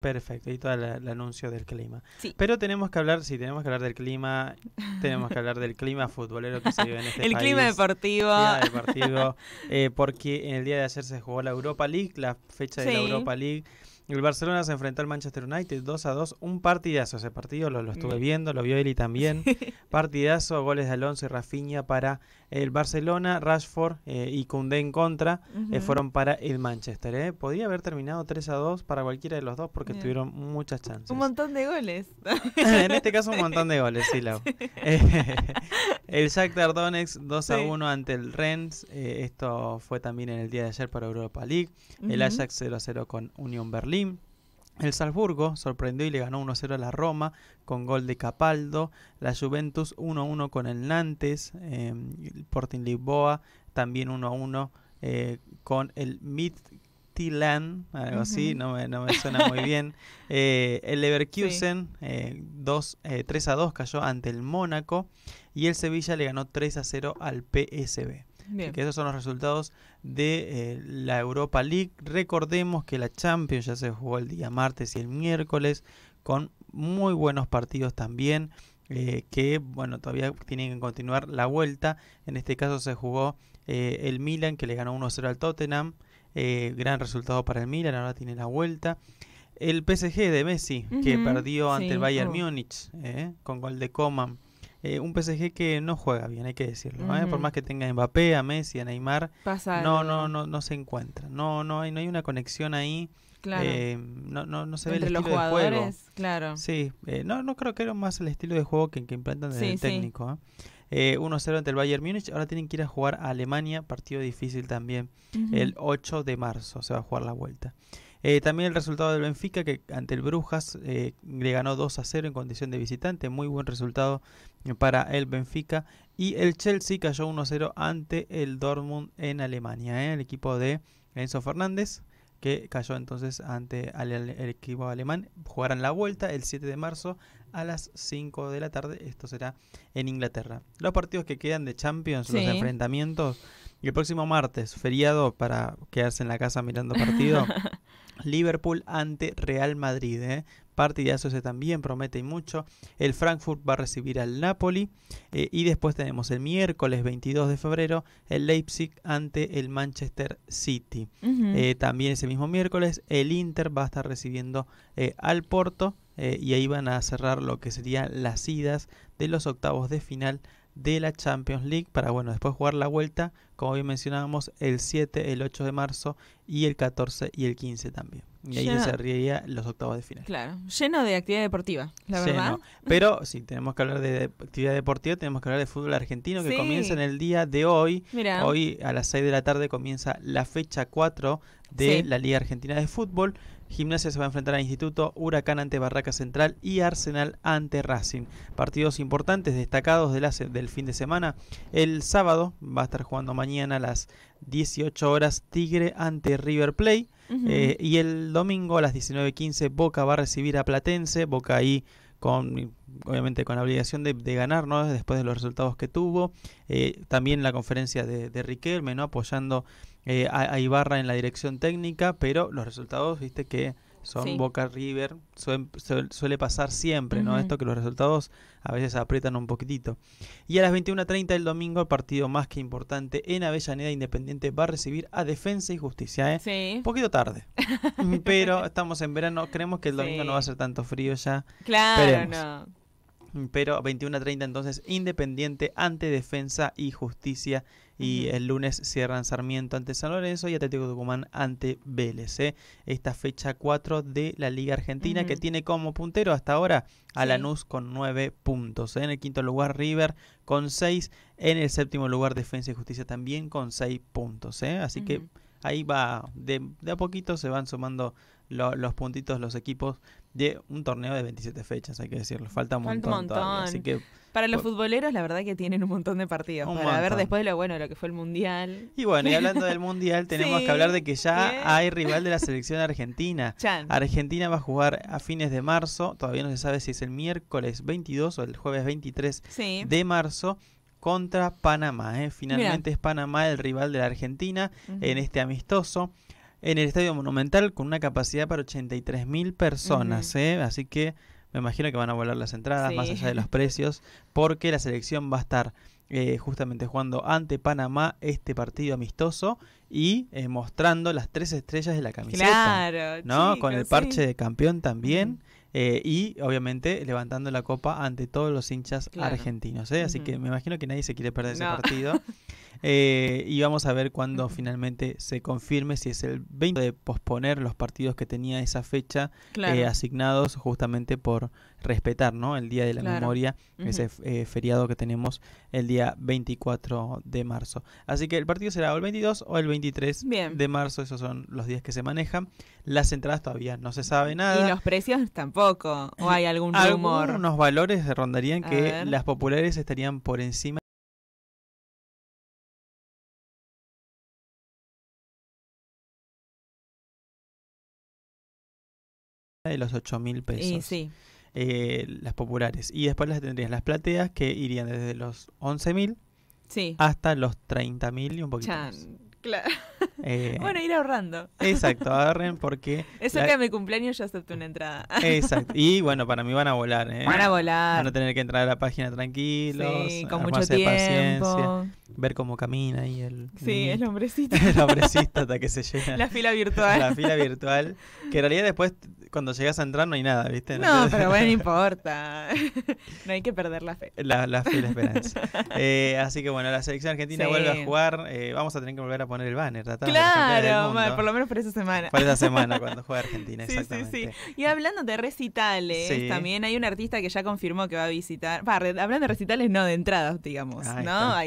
Perfecto, y todo el, anuncio del clima. Pero tenemos que hablar, sí, tenemos que hablar del clima, tenemos que hablar del clima futbolero que se vive en este el Clima deportivo. El clima deportivo. Eh, porque en el día de ayer se jugó la Europa League, la fecha de la Europa League. El Barcelona se enfrentó al Manchester United 2 a 2, un partidazo ese partido, lo, estuve mm. viendo, lo vio Eli también. partidazo, goles de Alonso y Rafinha para el Barcelona, Rashford eh, y Cundé en contra, eh, fueron para el Manchester. Podía haber terminado 3 a 2 para cualquiera de los dos porque que tuvieron muchas chances. Un montón de goles. en este caso, un montón de goles, sí, Lau. el Shakhtar Donetsk 2 a 1 ante el Rennes. Eh, esto fue también en el día de ayer para Europa League. El Ajax 0 a 0 con Unión Berlín. El Salzburgo sorprendió y le ganó 1-0 a la Roma con gol de Capaldo. La Juventus 1-1 con el Nantes. Eh, el Sporting Lisboa también 1-1 eh, con el Mid Land, algo así, no me, suena muy bien. Eh, el Leverkusen, 3 eh, eh, a 2 cayó ante el Mónaco y el Sevilla le ganó 3 a 0 al PSB. que esos son los resultados de la Europa League. Recordemos que la Champions ya se jugó el día martes y el miércoles con muy buenos partidos también. que bueno, todavía tienen que continuar la vuelta. En este caso se jugó el Milan que le ganó 1-0 al Tottenham. Eh, gran resultado para el Milan, ahora tiene la vuelta. El PSG de Messi, que perdió ante el Bayern oh. Múnich eh, con gol de Coman. Eh, un PSG que no juega bien, hay que decirlo. Por más que tenga Mbappé, a Messi, a Neymar, no, no, no, no se encuentra. No, no hay, no hay una conexión ahí. no, no, no, se ve el estilo de juego. Claro. Sí, no, no creo que era más el estilo de juego que, que implantan desde el técnico. 1-0 eh, ante el Bayern Múnich. Ahora tienen que ir a jugar a Alemania, partido difícil también. El 8 de marzo se va a jugar la vuelta. Eh, también el resultado del Benfica, que ante el Brujas eh, le ganó 2 a 0 en condición de visitante. Muy buen resultado para el Benfica. Y el Chelsea cayó 1 0 ante el Dortmund en Alemania. El equipo de Enzo Fernández, que cayó entonces ante el equipo alemán. Jugarán la vuelta el 7 de marzo a las 5 de la tarde. Esto será en Inglaterra. Los partidos que quedan de Champions, los enfrentamientos. Y el próximo martes, feriado para quedarse en la casa mirando partido. Liverpool ante Real Madrid. ¿eh? Partidazo ese también, promete mucho. El Frankfurt va a recibir al Napoli. Eh, y después tenemos el miércoles 22 de febrero el Leipzig ante el Manchester City. Eh, también ese mismo miércoles el Inter va a estar recibiendo eh, al Porto. Eh, y ahí van a cerrar lo que serían las idas de los octavos de final de la Champions League para bueno después jugar la vuelta como bien mencionábamos, el 7, el 8 de marzo y el 14 y el 15 también. Y ahí se cerraría los octavos de final. Claro, lleno de actividad deportiva, la verdad. Pero si tenemos que hablar de actividad deportiva, tenemos que hablar de fútbol argentino que comienza en el día de hoy. Hoy a las 6 de la tarde comienza la fecha 4 de la Liga Argentina de Fútbol. Gimnasia se va a enfrentar al Instituto, Huracán ante Barraca Central y Arsenal ante Racing. Partidos importantes destacados del fin de semana. El sábado va a estar jugando mañana mañana a las 18 horas Tigre ante River Play. Eh, y el domingo a las 19.15 Boca va a recibir a Platense. Boca ahí con obviamente con la obligación de, ganar ¿no? después de los resultados que tuvo. Eh, también la conferencia de, Riquelme, apoyando eh, a, Ibarra en la dirección técnica, pero los resultados, viste que son Boca River, suele, pasar siempre, ¿no? Esto que los resultados a veces aprietan un poquitito. Y a las 21.30 del domingo, el partido más que importante en Avellaneda Independiente va a recibir a Defensa y Justicia, ¿eh? Sí. Un poquito tarde. Pero estamos en verano, creemos que el domingo no va a ser tanto frío ya. Claro, no. Pero 21 a 30 entonces Independiente ante Defensa y Justicia. Y el lunes cierran Sarmiento ante San Lorenzo y Atlético Tucumán ante Vélez. ¿eh? Esta fecha 4 de la Liga Argentina que tiene como puntero hasta ahora a Lanús con 9 puntos. ¿eh? En el quinto lugar River con 6. En el séptimo lugar Defensa y Justicia también con 6 puntos. ¿eh? Así que ahí va, de, a poquito se van sumando los puntitos, los equipos de un torneo de 27 fechas, hay que decirlo. Falta un montón. así que, para los futboleros, la verdad que tienen un montón de partidos. para ver después lo bueno, lo que fue el Mundial. Y bueno, y hablando del Mundial, tenemos que hablar de que ya hay rival de la selección argentina. Argentina va a jugar a fines de marzo, todavía no se sabe si es el miércoles 22 o el jueves 23 de marzo contra Panamá. ¿eh? Finalmente es Panamá el rival de la Argentina en este amistoso en el Estadio Monumental con una capacidad para 83.000 personas, ¿eh? así que me imagino que van a volar las entradas más allá de los precios, porque la selección va a estar eh, justamente jugando ante Panamá este partido amistoso y eh, mostrando las tres estrellas de la camiseta, claro, ¿no? Con el parche de campeón también. Eh, y obviamente levantando la copa ante todos los hinchas argentinos. ¿eh? Así que me imagino que nadie se quiere perder ese partido. Eh, y vamos a ver cuándo finalmente se confirme si es el 20 de posponer los partidos que tenía esa fecha eh, asignados justamente por respetar ¿no? el Día de la Memoria, ese eh, feriado que tenemos el día 24 de marzo. Así que el partido será o el 22 o el 23 de marzo, esos son los días que se manejan. Las entradas todavía no se sabe nada. Y los precios tampoco, o hay algún rumor. Algunos valores rondarían que las populares estarían por encima de los 8 mil pesos. sí. Eh, las populares. Y después las tendrías las plateas que irían desde los 11 mil sí. hasta los 30 mil y un poquito más. Claro. Eh, bueno, ir ahorrando. Exacto, ahorren porque... Eso que a mi cumpleaños yo acepto una entrada. exacto. Y bueno, para mí van a volar. ¿eh? Van a volar. Van a tener que entrar a la página tranquilos. Sí, con mucho tiempo. paciencia. Ver cómo camina ahí el... Sí, el hombrecito. el hombrecito hasta que se llena. La fila virtual. la fila virtual. Que en realidad después cuando llegas a entrar no hay nada, ¿viste? No, pero bueno, importa. no hay que perder la fe. La, la fila esperanza. Eh, así que bueno, la selección argentina vuelve a jugar. Eh, vamos a tener que volver a poner el banner. ¿verdad? Claro, por lo menos para esa semana. Por esa semana cuando juega Argentina, Sí, Y hablando de recitales, también hay un artista que ya confirmó que va a visitar. hablando de recitales, no, de entradas, digamos, ¿no?